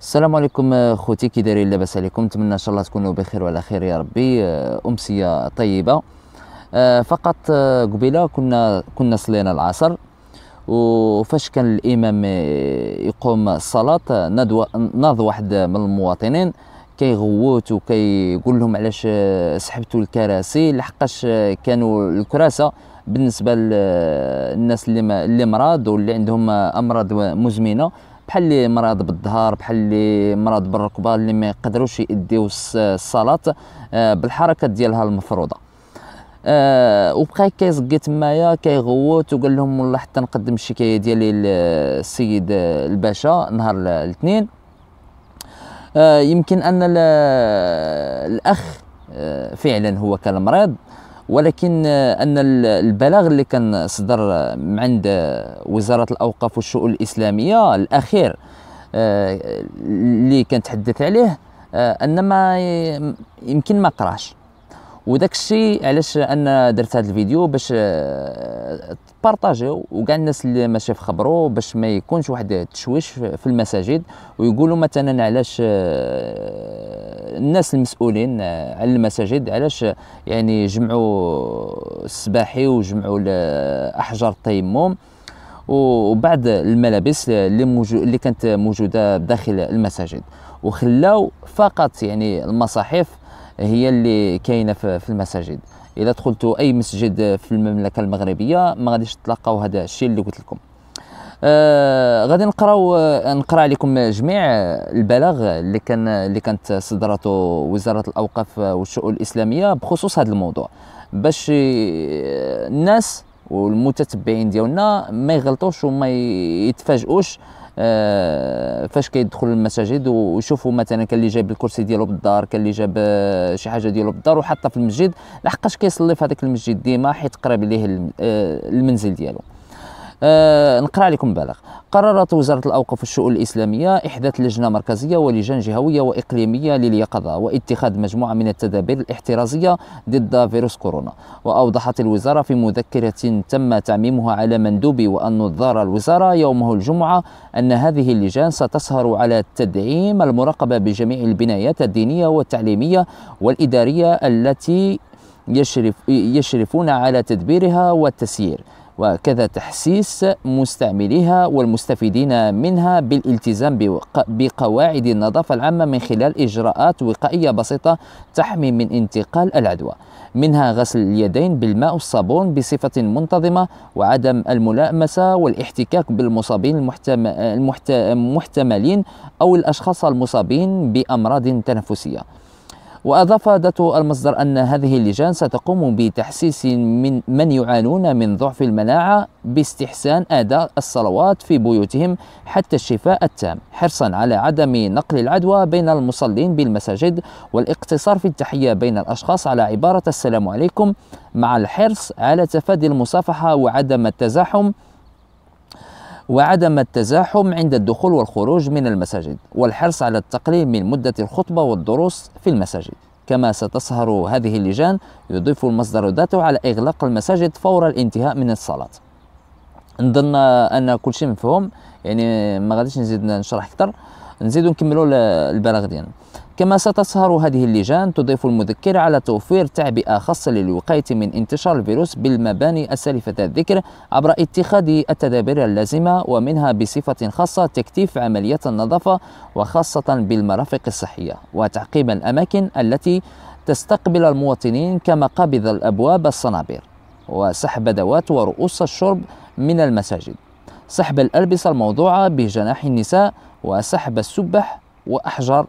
السلام عليكم آه، خوتي كي دايرين لاباس عليكم نتمنى ان شاء الله تكونوا بخير وعلى خير يا ربي آه، امسيه طيبه آه، فقط قبيله كنا كنا صلينا العصر وفاش كان الامام يقوم الصلاه ناض واحد من المواطنين كيغوت وكيقول لهم علاش سحبتوا الكراسي لحقاش كانوا الكراسه بالنسبه للناس اللي اللي مرض واللي عندهم امراض مزمنه بحال اللي مرض بالظهر بحال اللي مرض بالركبه اللي ما يقدروش يديو الصلاه آه، بالحركه ديالها المفروضه أه وبقى كيزقي تمايا كيغوت وقال لهم والله حتى نقدم الشكايه ديالي للسيد الباشا نهار الاثنين أه يمكن ان الاخ آه، فعلا هو كان مريض ولكن آه، ان البلاغ اللي كان صدر من آه، عند آه، وزاره الاوقاف والشؤون الاسلاميه الاخير اللي تحدث عليه ان ما يمكن ما قراش وداك الشيء علاش انا درت هذا الفيديو باش آه، بارطاجيو وكاع الناس اللي ماشي في خبرو باش ما يكونش واحد التشويش في المساجد ويقولوا مثلا علاش آه، الناس المسؤولين آه، على المساجد علاش يعني جمعوا السباحي وجمعوا احجار التيمم وبعض الملابس اللي موجو اللي كانت موجوده داخل المساجد وخلاو فقط يعني المصاحف هي اللي كاينه في المساجد اذا دخلتوا اي مسجد في المملكه المغربيه ما غاديش تلقاو هذا الشيء اللي قلت لكم آه غادي نقراو نقرا عليكم جميع البلاغ اللي كان اللي كانت صدرته وزاره الاوقاف والشؤون الاسلاميه بخصوص هذا الموضوع باش آه، الناس والمتتبعين ديالنا ما يغلطوش وما يتفاجئوش آه، فاش كيدخل المساجد ويشوفوا مثلا كان اللي جاب الكرسي ديالو بالدار كان اللي جاب آه، شي حاجه ديالو بالدار وحطها في المسجد لحقاش كيصلي في هذاك المسجد ديما حيت قريب ليه آه، المنزل ديالو آه، نقرا لكم بالغ قررت وزارة الأوقاف والشؤون الإسلامية إحداث لجنة مركزية ولجان جهوية وإقليمية لليقظة واتخاذ مجموعة من التدابير الاحترازية ضد فيروس كورونا وأوضحت الوزارة في مذكرة تم تعميمها على مندوب والنظار الوزارة يومه الجمعة أن هذه اللجان ستسهر على تدعيم المراقبة بجميع البنايات الدينية والتعليمية والإدارية التي يشرف يشرفون على تدبيرها والتسيير وكذا تحسيس مستعمليها والمستفيدين منها بالالتزام بقواعد النظافة العامة من خلال إجراءات وقائية بسيطة تحمي من انتقال العدوى منها غسل اليدين بالماء والصابون بصفة منتظمة وعدم الملامسة والاحتكاك بالمصابين المحتملين أو الأشخاص المصابين بأمراض تنفسية وأضاف ذات المصدر أن هذه اللجان ستقوم بتحسيس من من يعانون من ضعف المناعة باستحسان أداء الصلوات في بيوتهم حتى الشفاء التام حرصا على عدم نقل العدوى بين المصلين بالمساجد والاقتصار في التحية بين الأشخاص على عبارة السلام عليكم مع الحرص على تفادي المصافحة وعدم التزاحم وعدم التزاحم عند الدخول والخروج من المساجد والحرص على التقليل من مدة الخطبة والدروس في المساجد كما ستسهر هذه اللجان يضيف المصدر ذاته على إغلاق المساجد فور الانتهاء من الصلاة نظن أن كل شيء مفهوم يعني ما غاديش نزيد نشرح أكثر نزيدو نكملو البلاغ ديالنا كما ستسهر هذه اللجان تضيف المذكرة على توفير تعبئة خاصة للوقاية من انتشار الفيروس بالمباني السالفة الذكر عبر اتخاذ التدابير اللازمة ومنها بصفة خاصة تكثيف عملية النظافة وخاصة بالمرافق الصحية وتعقيم الأماكن التي تستقبل المواطنين كمقابض الأبواب الصنابير وسحب ادوات ورؤوس الشرب من المساجد سحب الألبسة الموضوعة بجناح النساء وسحب السبح وأحجار